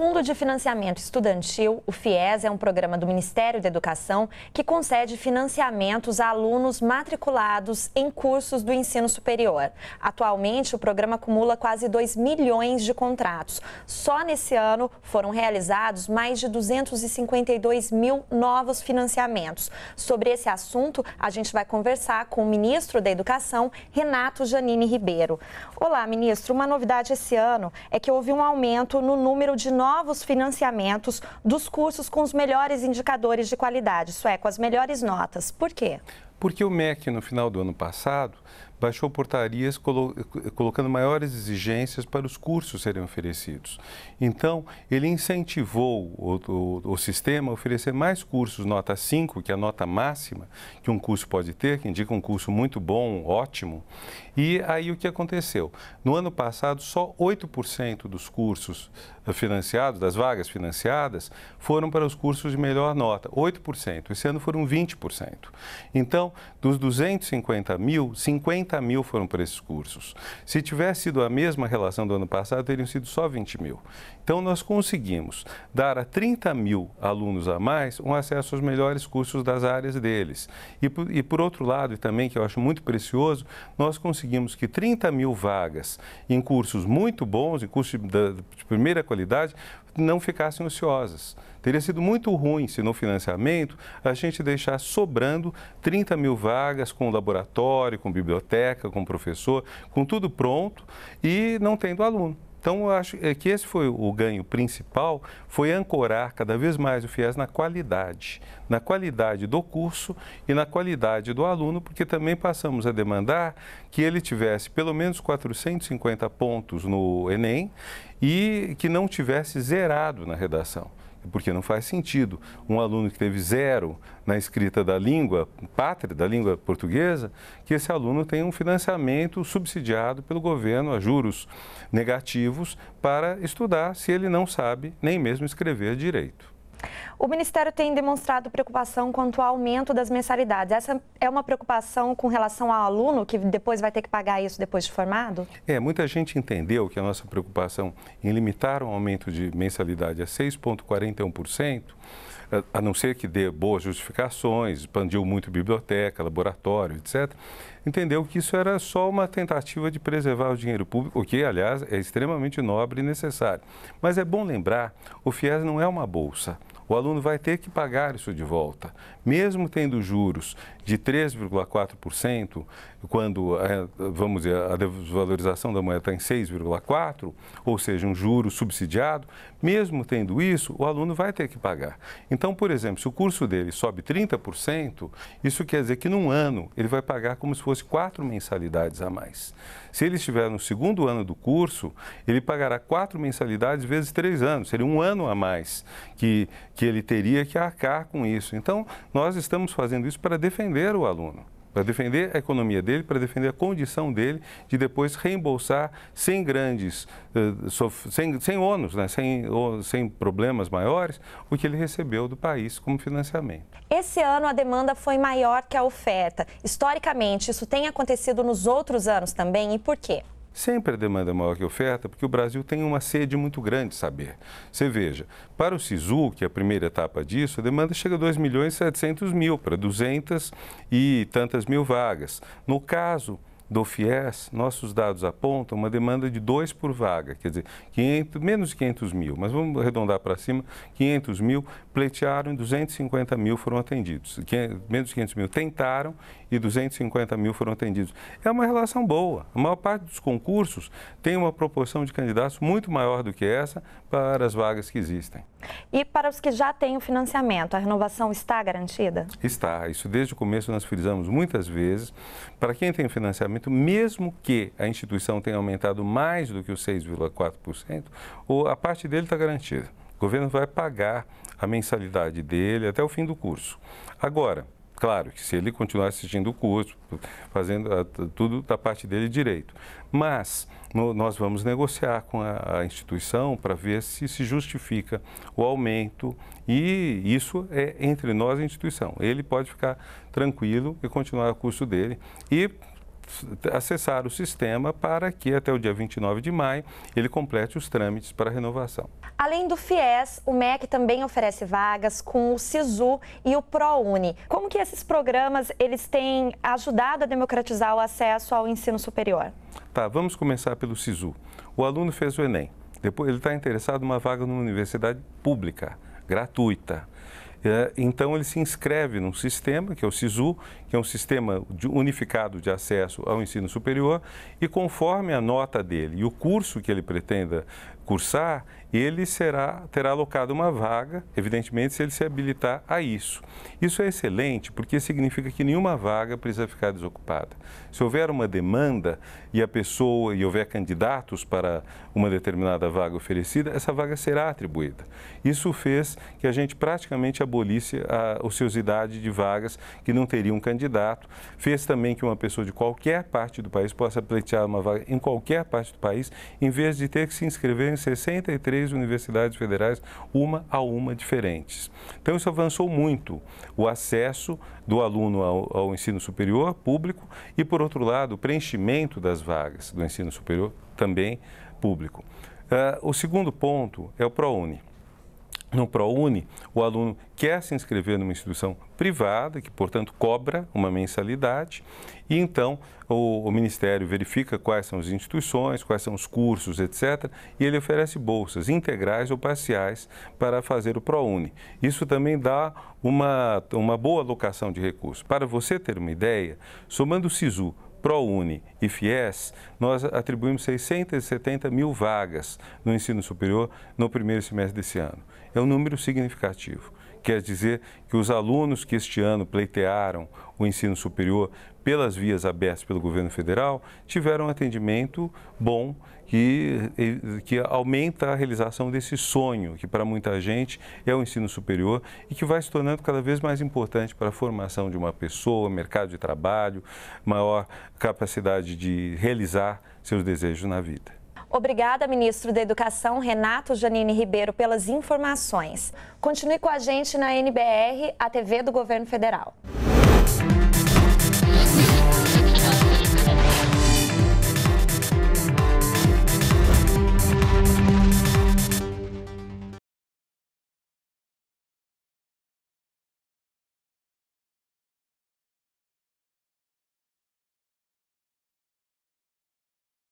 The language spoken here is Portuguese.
Fundo de Financiamento Estudantil, o FIES, é um programa do Ministério da Educação que concede financiamentos a alunos matriculados em cursos do ensino superior. Atualmente, o programa acumula quase 2 milhões de contratos. Só nesse ano foram realizados mais de 252 mil novos financiamentos. Sobre esse assunto, a gente vai conversar com o ministro da Educação, Renato Janine Ribeiro. Olá, ministro. Uma novidade esse ano é que houve um aumento no número de novos novos financiamentos dos cursos com os melhores indicadores de qualidade, isso é, com as melhores notas. Por quê? Porque o MEC, no final do ano passado, baixou portarias colo colocando maiores exigências para os cursos serem oferecidos. Então, ele incentivou o, o, o, sistema a oferecer mais cursos nota 5, que é a nota máxima que um curso pode ter, que indica um curso muito bom, ótimo. E aí o que aconteceu? No ano passado, só 8% dos cursos eh, financiados, das vagas financiadas, foram para os cursos de melhor nota, 8%. Esse ano foram 20%. Então, dos 250 mil, 50 30 mil foram para esses cursos. Se tivesse sido a mesma relação do ano passado, teriam sido só 20 mil. Então, nós conseguimos dar a 30 mil alunos a mais um acesso aos melhores cursos das áreas deles. E por, e por outro lado, e também que eu acho muito precioso, nós conseguimos que 30 mil vagas em cursos muito bons, em cursos de, de primeira qualidade, não ficassem ociosas. Teria sido muito ruim se no financiamento a gente deixar sobrando 30 mil vagas com laboratório, com biblioteca, com professor, com tudo pronto e não tendo aluno. Então, eu acho é que esse foi o ganho principal, foi ancorar cada vez mais o FIES na qualidade, na qualidade do curso e na qualidade do aluno, porque também passamos a demandar que ele tivesse pelo menos 450 pontos no Enem e que não tivesse zerado na redação porque não faz sentido. Um aluno que teve zero na escrita da língua pátria, da língua portuguesa, que esse aluno tenha um financiamento subsidiado pelo governo a juros negativos para estudar se ele não sabe nem mesmo escrever direito. O Ministério tem demonstrado preocupação quanto ao aumento das mensalidades. Essa é uma preocupação com relação ao aluno que depois vai ter que pagar isso depois de formado? É, muita gente entendeu que a nossa preocupação em limitar o aumento de mensalidade a 6,41%, a não ser que dê boas justificações, expandiu muito biblioteca, laboratório, etc., entendeu que isso era só uma tentativa de preservar o dinheiro público, o que, aliás, é extremamente nobre e necessário. Mas é bom lembrar, o FIES não é uma bolsa o aluno vai ter que pagar isso de volta. Mesmo tendo juros de 3,4%, quando, é, vamos dizer, a desvalorização da moeda está em 6,4%, ou seja, um juro subsidiado, mesmo tendo isso, o aluno vai ter que pagar. Então, por exemplo, se o curso dele sobe 30%, isso quer dizer que num ano ele vai pagar como se fosse quatro mensalidades a mais. Se ele estiver no segundo ano do curso, ele pagará quatro mensalidades vezes três anos, seria um ano a mais que, que ele teria que arcar com isso. Então, nós estamos fazendo isso para defender o aluno para defender a economia dele, para defender a condição dele de depois reembolsar sem grandes, eh, sem, sem ônus, né? sem, sem problemas maiores, o que ele recebeu do país como financiamento. Esse ano a demanda foi maior que a oferta. Historicamente, isso tem acontecido nos outros anos também e por quê? Sempre a demanda é maior que a oferta, porque o Brasil tem uma sede muito grande de saber. Você veja, para o SISU, que é a primeira etapa disso, a demanda chega a 2 milhões e 700 mil, para 200 e tantas mil vagas. No caso do FIES, nossos dados apontam uma demanda de 2 por vaga, quer dizer, 500, menos de 500 mil, mas vamos arredondar para cima, 500 mil pleitearam e 250 mil foram atendidos. 500, menos de 500 mil tentaram e 250 mil foram atendidos. É uma relação boa. A maior parte dos concursos tem uma proporção de candidatos muito maior do que essa, para as vagas que existem. E para os que já têm o financiamento, a renovação está garantida? Está. Isso desde o começo nós frisamos muitas vezes. Para quem tem financiamento, mesmo que a instituição tenha aumentado mais do que os 6,4%, a parte dele está garantida. O governo vai pagar a mensalidade dele até o fim do curso. Agora, Claro que se ele continuar assistindo o curso, fazendo a, ah, tudo da parte dele direito. Mas no, nós vamos negociar com a, a instituição para ver se se justifica o aumento e isso é entre nós e a instituição. Ele pode ficar tranquilo e continuar o curso dele. E acessar o sistema para que até o dia 29 de maio ele complete os trâmites para renovação. Além do FIES, o MEC também oferece vagas com o SISU e o ProUni. Como que esses programas eles têm ajudado a democratizar o acesso ao ensino superior? Tá, vamos começar pelo SISU. O aluno fez o Enem. Depois ele está interessado em uma vaga numa universidade pública, gratuita. É, então ele se inscreve num sistema, que é o SISU, que é um sistema unificado de acesso ao ensino superior, e conforme a nota dele e o curso que ele pretenda cursar, ele será terá alocado uma vaga, evidentemente, se ele se habilitar a isso. Isso é excelente porque significa que nenhuma vaga precisa ficar desocupada. Se houver uma demanda e a pessoa e houver candidatos para uma determinada vaga oferecida, essa vaga será atribuída. Isso fez que a gente praticamente abolisse a ociosidade de vagas que não teriam candidato, fez também que uma pessoa de qualquer parte do país possa pleitear uma vaga em qualquer parte do país, em vez de ter que se inscrever 63 universidades federais, uma a uma diferentes. Então, isso avançou muito o acesso do aluno ao, ao ensino superior público e, por outro lado, o preenchimento das vagas do ensino superior também público. Uh, o segundo ponto é o ProUni no ProUni, o aluno quer se inscrever numa instituição privada, que, portanto, cobra uma mensalidade, e então o, o, Ministério verifica quais são as instituições, quais são os cursos, etc., e ele oferece bolsas integrais ou parciais para fazer o ProUni. Isso também dá uma, uma boa alocação de recursos. Para você ter uma ideia, somando o SISU ProUni e FIES, nós atribuímos 670 mil vagas no ensino superior no primeiro semestre desse ano. É um número significativo. Quer dizer que os alunos que este ano pleitearam o ensino superior pelas vias abertas pelo governo federal tiveram um atendimento bom que, que aumenta a realização desse sonho, que para muita gente é o ensino superior e que vai se tornando cada vez mais importante para a formação de uma pessoa, mercado de trabalho, maior capacidade de realizar seus desejos na vida. Obrigada, ministro da Educação, Renato Janine Ribeiro, pelas informações. Continue com a gente na NBR, a TV do Governo Federal.